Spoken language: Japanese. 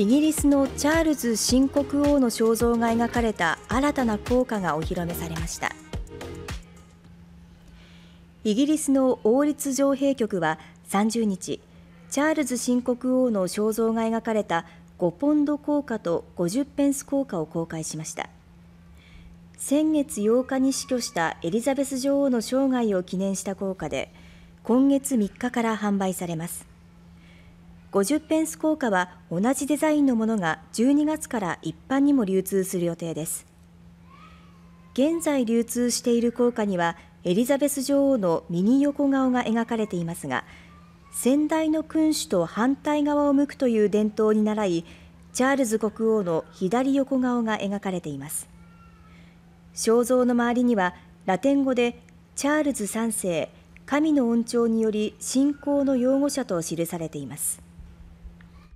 イギリスのチャールズ新国王の肖像が描かれた新たな効果がお披露目されましたイギリスの王立情兵局は30日チャールズ新国王の肖像が描かれた5ポンド効果と50ペンス効果を公開しました先月8日に死去したエリザベス女王の生涯を記念した効果で今月3日から販売されます50ペンス硬貨は同じデザインのものが12月から一般にも流通する予定です。現在流通している硬貨にはエリザベス女王の右横顔が描かれていますが先代の君主と反対側を向くという伝統に倣いチャールズ国王の左横顔が描かれています肖像の周りにはラテン語でチャールズ3世神の恩寵により信仰の擁護者と記されています